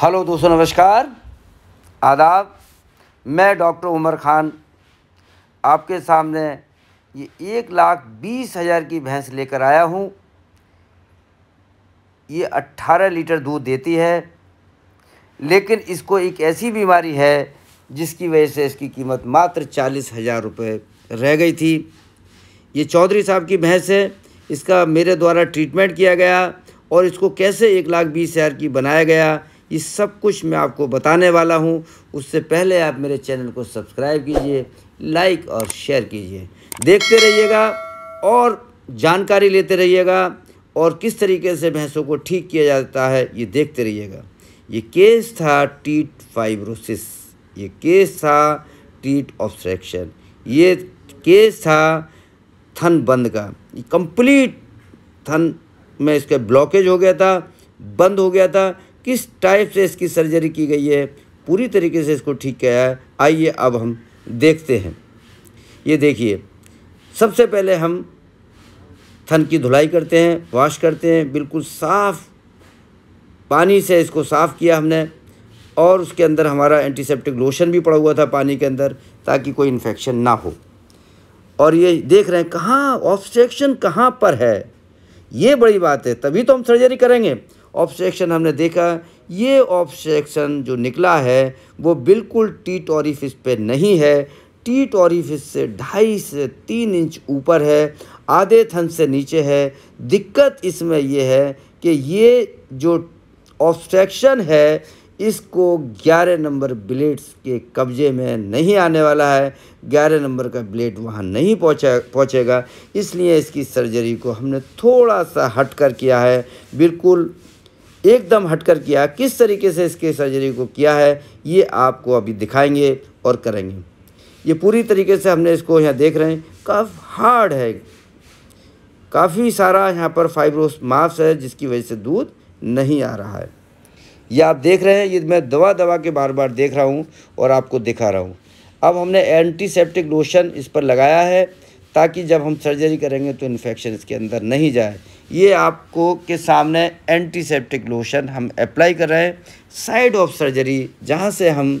hello दोस्तों नमस्कार आदाब मैं डॉक्टर उमर ख़ान आपके सामने ये एक लाख बीस हज़ार की भैंस लेकर आया हूँ ये अट्ठारह लीटर दूध देती है लेकिन इसको एक ऐसी बीमारी है जिसकी वजह से इसकी कीमत मात्र चालीस हज़ार रुपये रह गई थी ये चौधरी साहब की भैंस है इसका मेरे द्वारा ट्रीटमेंट किया गया और इसको कैसे एक लाख बीस हज़ार की बनाया गया ये सब कुछ मैं आपको बताने वाला हूँ उससे पहले आप मेरे चैनल को सब्सक्राइब कीजिए लाइक और शेयर कीजिए देखते रहिएगा और जानकारी लेते रहिएगा और किस तरीके से भैंसों को ठीक किया जाता है ये देखते रहिएगा ये केस था टीट फाइब्रोसिस ये केस था टीट ऑब्सट्रैक्शन ये केस था थन बंद का ये कंप्लीट थन में इसका ब्लॉकेज हो गया था बंद हो गया था किस टाइप से इसकी सर्जरी की गई है पूरी तरीके से इसको ठीक किया है आइए अब हम देखते हैं ये देखिए सबसे पहले हम थन की धुलाई करते हैं वॉश करते हैं बिल्कुल साफ़ पानी से इसको साफ़ किया हमने और उसके अंदर हमारा एंटीसेप्टिक लोशन भी पड़ा हुआ था पानी के अंदर ताकि कोई इन्फेक्शन ना हो और ये देख रहे हैं कहाँ ऑब्स्ट्रक्शन कहाँ पर है ये बड़ी बात है तभी तो हम सर्जरी करेंगे ऑब्सट्रेक्शन हमने देखा ये ऑब्सट्रेक्शन जो निकला है वो बिल्कुल टीट और इस पर नहीं है टीट और से ढाई से तीन इंच ऊपर है आधे थन से नीचे है दिक्कत इसमें ये है कि ये जो ऑब्सट्रेक्शन है इसको 11 नंबर ब्लेड्स के कब्जे में नहीं आने वाला है 11 नंबर का ब्लेड वहाँ नहीं पहुँचा पहुँचेगा इसलिए इसकी सर्जरी को हमने थोड़ा सा हट कर किया है बिल्कुल एकदम हटकर किया किस तरीके से इसके सर्जरी को किया है ये आपको अभी दिखाएंगे और करेंगे ये पूरी तरीके से हमने इसको यहाँ देख रहे हैं काफ़ हार्ड है काफ़ी सारा यहाँ पर फाइब्रोस माफ्स है जिसकी वजह से दूध नहीं आ रहा है ये आप देख रहे हैं ये मैं दवा दवा के बार बार देख रहा हूँ और आपको दिखा रहा हूँ अब हमने एंटीसेप्टिक लोशन इस पर लगाया है ताकि जब हम सर्जरी करेंगे तो इन्फेक्शन इसके अंदर नहीं जाए ये आपको के सामने एंटीसेप्टिक लोशन हम अप्लाई कर रहे हैं साइड ऑफ सर्जरी जहाँ से हम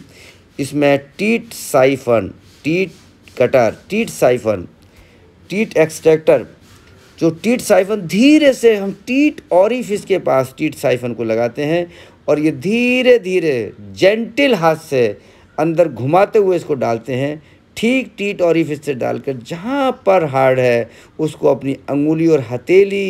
इसमें teat siphon teat cutter teat siphon teat extractor जो टीट साइफन धीरे से हम टीट ऑरिफिस के पास टीट साइफन को लगाते हैं और ये धीरे धीरे जेंटिल हाथ से अंदर घुमाते हुए इसको डालते हैं ठीक टीट ऑरिफिस से डालकर जहाँ पर हार्ड है उसको अपनी अंगुली और हथेली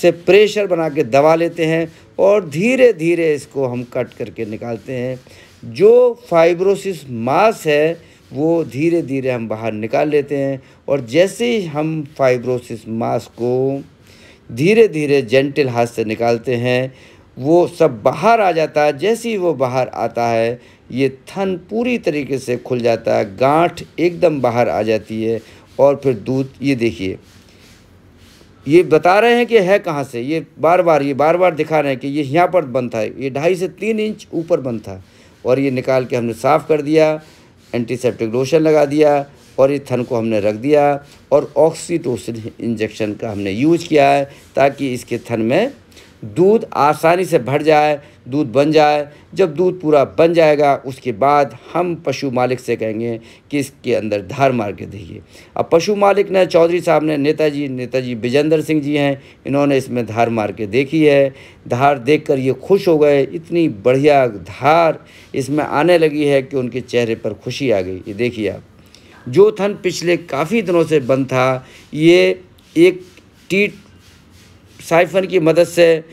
से प्रेशर बना के दबा लेते हैं और धीरे धीरे इसको हम कट करके निकालते हैं जो फाइब्रोसिस मास है वो धीरे धीरे हम बाहर निकाल लेते हैं और जैसे ही हम फाइब्रोसिस मास को धीरे धीरे जेंटल हाथ से निकालते हैं वो सब बाहर आ जाता है जैसे ही वो बाहर आता है ये थन पूरी तरीके से खुल जाता है गांठ एकदम बाहर आ जाती है और फिर दूध ये देखिए ये बता रहे हैं कि है कहाँ से ये बार बार ये बार बार दिखा रहे हैं कि ये यहाँ पर बंद था ये ढाई से तीन इंच ऊपर बंद था और ये निकाल के हमने साफ़ कर दिया एंटीसेप्टिक लोशन लगा दिया और को हमने रख दिया और ऑक्सीटोसिन इंजेक्शन का हमने यूज किया है ताकि इसके थन में दूध आसानी से भर जाए दूध बन जाए जब दूध पूरा बन जाएगा उसके बाद हम पशु मालिक से कहेंगे कि इसके अंदर धार मार के दीजिए अब पशु मालिक ने चौधरी साहब ने नेताजी नेताजी विजेंद्र सिंह जी हैं इन्होंने इसमें धार मार के देखी है धार देखकर ये खुश हो गए इतनी बढ़िया धार इसमें आने लगी है कि उनके चेहरे पर खुशी आ गई ये देखिए आप जो थन पिछले काफ़ी दिनों से बंद था ये एक टीट साइफन की मदद से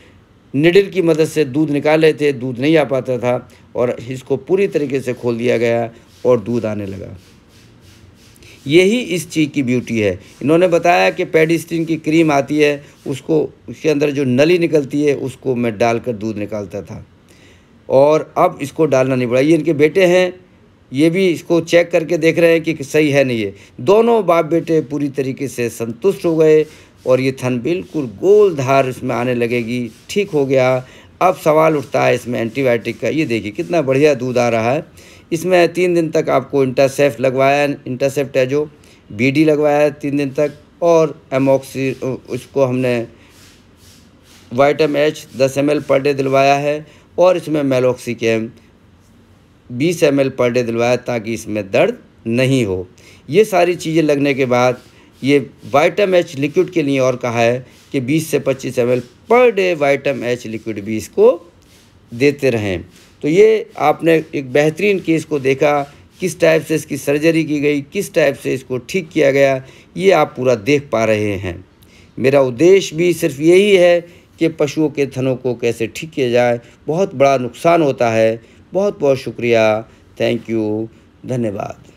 निडिल की मदद से दूध निकाल रहे थे दूध नहीं आ पाता था और इसको पूरी तरीके से खोल दिया गया और दूध आने लगा यही इस चीज़ की ब्यूटी है इन्होंने बताया कि पेडिस्टिन की क्रीम आती है उसको उसके अंदर जो नली निकलती है उसको मैं डालकर दूध निकालता था और अब इसको डालना नहीं पड़ा ये इनके बेटे हैं ये भी इसको चेक करके देख रहे हैं कि सही है नहीं है दोनों बाप बेटे पूरी तरीके से संतुष्ट हो गए और ये थन बिल्कुल गोल धार इसमें आने लगेगी ठीक हो गया अब सवाल उठता है इसमें एंटीबायोटिक का ये देखिए कितना बढ़िया दूध आ रहा है इसमें तीन दिन तक आपको इंटरसेफ लगवाया इंटरसेफ्ट है जो बी लगवाया तीन दिन तक और एमोक्सी उसको हमने वाइटम एच दस एम पर डे दिलवाया है और इसमें मेलोक्सी के बीस एम पर डे दिलवाया ताकि इसमें दर्द नहीं हो ये सारी चीज़ें लगने के बाद ये वाइटम एच लिक्विड के लिए और कहा है कि 20 से 25 M per day वाइटम H liquid भी इसको देते रहें तो ये आपने एक बेहतरीन केस को देखा किस टाइप से इसकी सर्जरी की गई किस टाइप से इसको ठीक किया गया ये आप पूरा देख पा रहे हैं मेरा उद्देश्य भी सिर्फ यही है कि पशुओं के थनों को कैसे ठीक किया जाए बहुत बड़ा नुकसान होता है बहुत बहुत शुक्रिया थैंक यू धन्यवाद